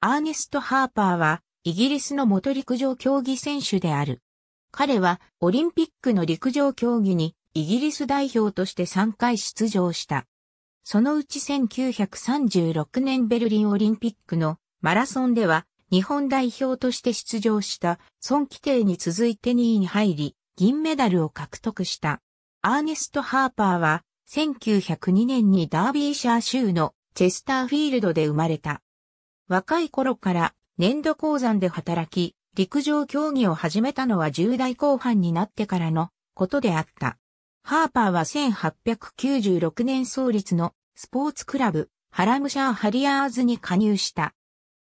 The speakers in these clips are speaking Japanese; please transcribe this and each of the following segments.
アーネスト・ハーパーは、イギリスの元陸上競技選手である。彼は、オリンピックの陸上競技に、イギリス代表として3回出場した。そのうち1936年ベルリンオリンピックのマラソンでは、日本代表として出場した孫規定に続いて2位に入り、銀メダルを獲得した。アーネスト・ハーパーは、1902年にダービーシャー州のチェスターフィールドで生まれた。若い頃から粘土鉱山で働き、陸上競技を始めたのは10代後半になってからのことであった。ハーパーは1896年創立のスポーツクラブ、ハラムシャー・ハリアーズに加入した。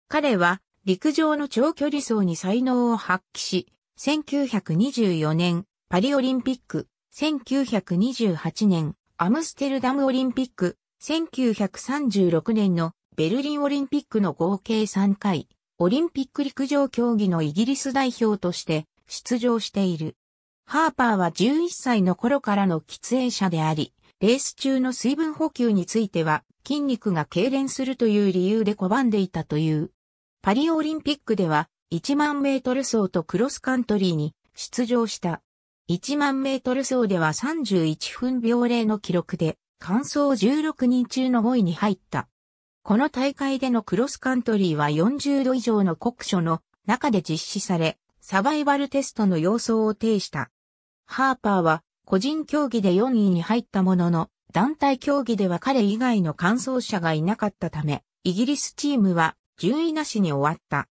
彼は陸上の長距離走に才能を発揮し、1924年パリオリンピック、1928年アムステルダムオリンピック、1936年のベルリンオリンピックの合計3回、オリンピック陸上競技のイギリス代表として出場している。ハーパーは11歳の頃からの喫煙者であり、レース中の水分補給については筋肉が痙攣するという理由で拒んでいたという。パリオリンピックでは1万メートル走とクロスカントリーに出場した。1万メートル走では31分秒0の記録で、完走16人中の5位に入った。この大会でのクロスカントリーは40度以上の酷暑の中で実施され、サバイバルテストの様相を呈した。ハーパーは個人競技で4位に入ったものの、団体競技では彼以外の完走者がいなかったため、イギリスチームは順位なしに終わった。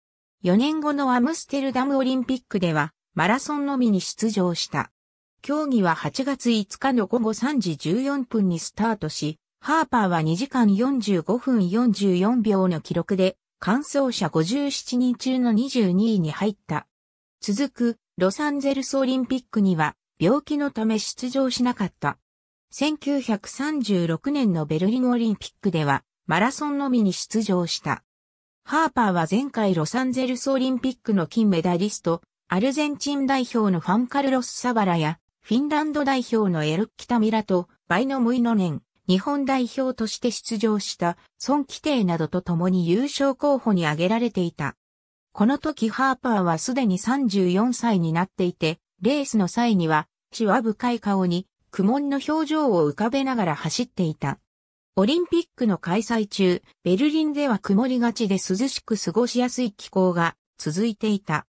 4年後のアムステルダムオリンピックでは、マラソンのみに出場した。競技は8月5日の午後3時14分にスタートし、ハーパーは2時間45分44秒の記録で、完走者57人中の22位に入った。続く、ロサンゼルスオリンピックには、病気のため出場しなかった。1936年のベルリンオリンピックでは、マラソンのみに出場した。ハーパーは前回ロサンゼルスオリンピックの金メダリスト、アルゼンチン代表のファンカルロス・サバラや、フィンランド代表のエル・キタミラと、バイノムイノネン、日本代表として出場した孫規定などと共に優勝候補に挙げられていた。この時ハーパーはすでに34歳になっていて、レースの際には、しわ深い顔に苦悶の表情を浮かべながら走っていた。オリンピックの開催中、ベルリンでは曇りがちで涼しく過ごしやすい気候が続いていた。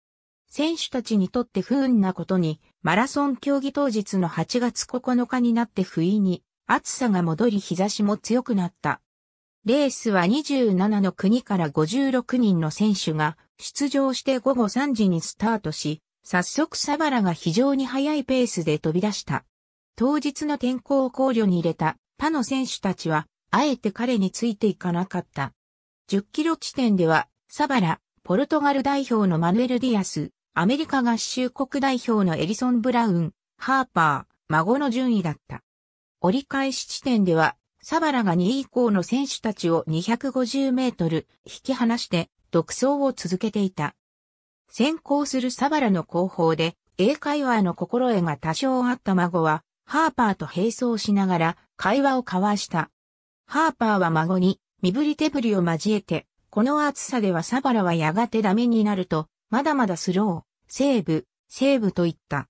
選手たちにとって不運なことに、マラソン競技当日の8月9日になって不意に暑さが戻り日差しも強くなった。レースは27の国から56人の選手が出場して午後3時にスタートし、早速サバラが非常に速いペースで飛び出した。当日の天候を考慮に入れた他の選手たちは、あえて彼についていかなかった。10キロ地点では、サバラ、ポルトガル代表のマヌエル・ディアス、アメリカ合衆国代表のエリソン・ブラウン、ハーパー、孫の順位だった。折り返し地点では、サバラが2位以降の選手たちを250メートル引き離して独走を続けていた。先行するサバラの後方で、英会話の心得が多少あった孫は、ハーパーと並走しながら会話を交わした。ハーパーは孫に身振り手振りを交えて、この暑さではサバラはやがてダメになると、まだまだスロー、セーブ、セーブと言った。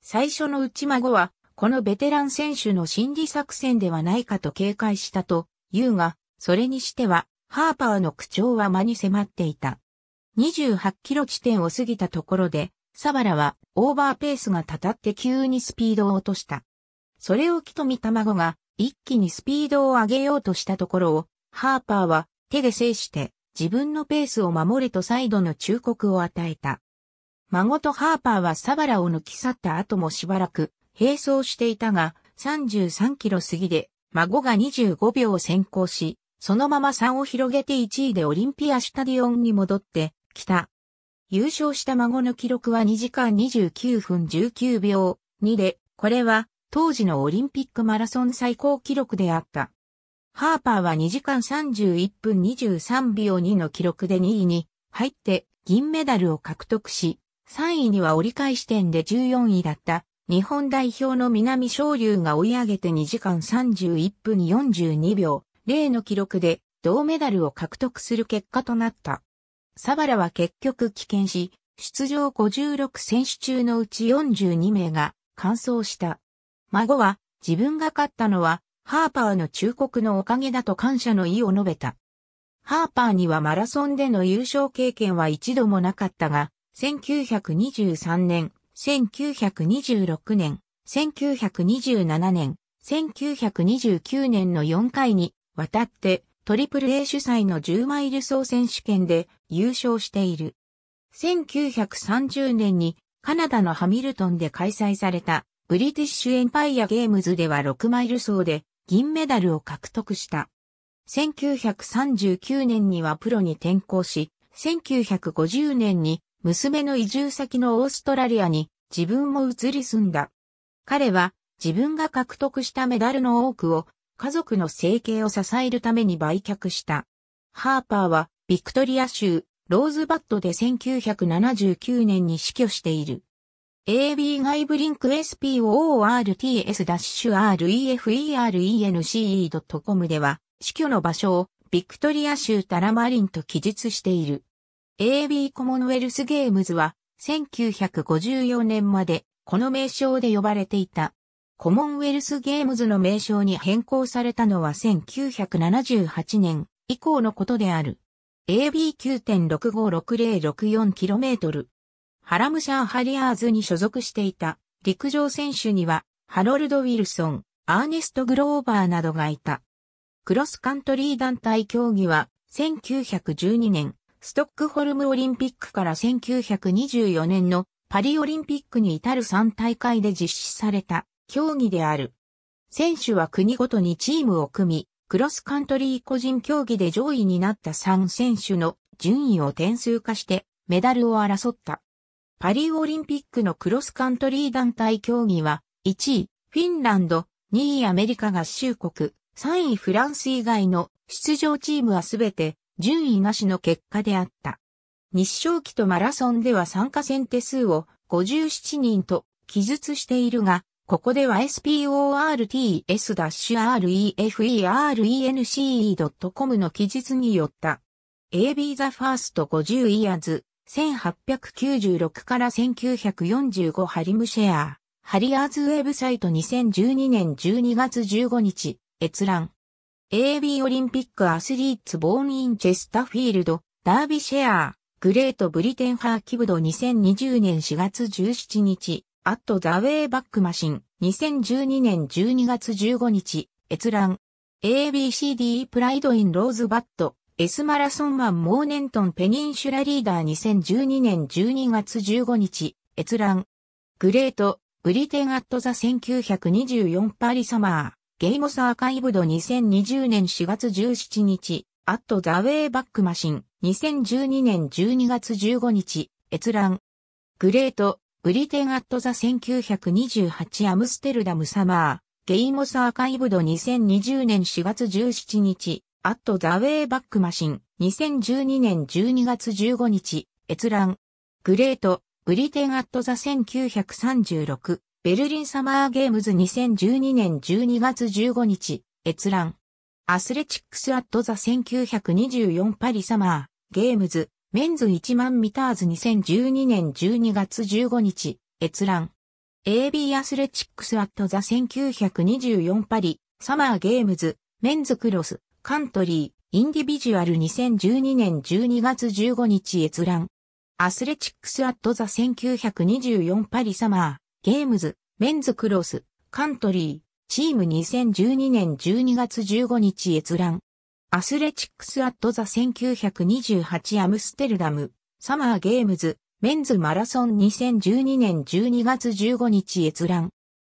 最初のうち孫はこのベテラン選手の心理作戦ではないかと警戒したと言うが、それにしては、ハーパーの口調は間に迫っていた。28キロ地点を過ぎたところで、サバラはオーバーペースがたたって急にスピードを落とした。それを木と見卵が一気にスピードを上げようとしたところを、ハーパーは手で制して自分のペースを守れと再度の忠告を与えた。孫とハーパーはサバラを抜き去った後もしばらく並走していたが、33キロ過ぎで、孫が25秒先行し、そのまま差を広げて1位でオリンピアスタディオンに戻ってきた。優勝した孫の記録は2時間29分19秒2で、これは当時のオリンピックマラソン最高記録であった。ハーパーは2時間31分23秒2の記録で2位に入って銀メダルを獲得し、3位には折り返し点で14位だった日本代表の南昇龍が追い上げて2時間31分42秒、例の記録で銅メダルを獲得する結果となった。サバラは結局棄権し、出場56選手中のうち42名が完走した。孫は自分が勝ったのはハーパーの忠告のおかげだと感謝の意を述べた。ハーパーにはマラソンでの優勝経験は一度もなかったが、1923年1926年、1927年、1929年の4回にわたってトリプル A 主催の10マイル総選手権で優勝している。1930年にカナダのハミルトンで開催されたブリティッシュエンパイアゲームズでは6マイル走で銀メダルを獲得した。1939年にはプロに転向し、1950年に娘の移住先のオーストラリアに自分も移り住んだ。彼は自分が獲得したメダルの多くを家族の生計を支えるために売却した。ハーパーはビクトリア州ローズバットで1979年に死去している。AB イブリンク SPOORTS-REFERENCE.com では死去の場所をビクトリア州タラマリンと記述している。AB コモンウェルスゲームズは1954年までこの名称で呼ばれていた。コモンウェルスゲームズの名称に変更されたのは1978年以降のことである。AB9.656064km。ハラムシャー・ハリアーズに所属していた陸上選手にはハロルド・ウィルソン、アーネスト・グローバーなどがいた。クロスカントリー団体競技は1912年ストックホルムオリンピックから1924年のパリオリンピックに至る3大会で実施された競技である。選手は国ごとにチームを組み、クロスカントリー個人競技で上位になった3選手の順位を点数化してメダルを争った。パリオリンピックのクロスカントリー団体競技は1位フィンランド、2位アメリカ合衆国、3位フランス以外の出場チームはすべて順位なしの結果であった。日照期とマラソンでは参加選手数を57人と記述しているが、ここでは sports-refence.com の記述によった AB The First 50 Years 1896から1945ハリムシェアハリアーズウェブサイト2012年12月15日閲覧 AB オリンピックアスリーツボーンインチェスタフィールド、ダービシェアグレートブリテンハーキブド2020年4月17日、アットザウェイバックマシン、2012年12月15日、閲覧。ABCD プライドインローズバット、S マラソンマンモーネントンペニンシュラリーダー2012年12月15日、閲覧。グレート、ブリテンアットザ1924パリサマー。ゲイモスアーカイブド2020年4月17日、アットザウェイバックマシン、2012年12月15日、閲覧。グレート、ブリテンアットザ1928アムステルダムサマー、ゲイモスアーカイブド2020年4月17日、アットザウェイバックマシン、2012年12月15日、閲覧。グレート、ブリテンアットザ1936ベルリンサマーゲームズ2012年12月15日、閲覧。アスレチックスアットザ1924パリサマーゲームズメンズ1万ミターズ2012年12月15日、閲覧。AB アスレチックスアットザ1924パリサマーゲームズメンズクロスカントリーインディビジュアル2012年12月15日閲覧。アスレチックスアットザ1924パリサマーゲームズ、メンズクロス、カントリー、チーム2012年12月15日閲覧。アスレチックスアットザ1928アムステルダム、サマーゲームズ、メンズマラソン2012年12月15日閲覧。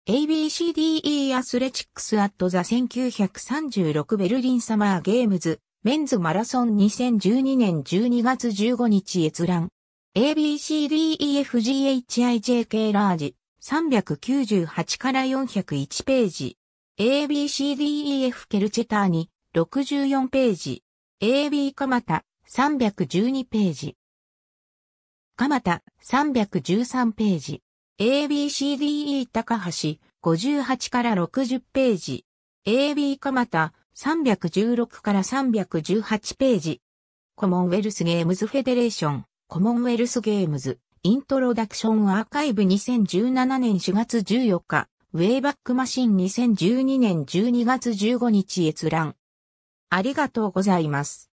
ABCDE アスレチックスアットザ1936ベルリンサマーゲームズ、メンズマラソン2012年12月15日閲覧。ABCDEFGHIJK ラージ、398から401ページ。ABCDEF ケルチェターニ64ページ。AB 蒲田312ページ。蒲田313ページ。ABCDE 高橋58から60ページ。AB 蒲田316から318ページ。コモンウェルスゲームズフェデレーション、コモンウェルスゲームズ。イントロダクションアーカイブ2017年4月14日、ウェイバックマシン2012年12月15日閲覧。ありがとうございます。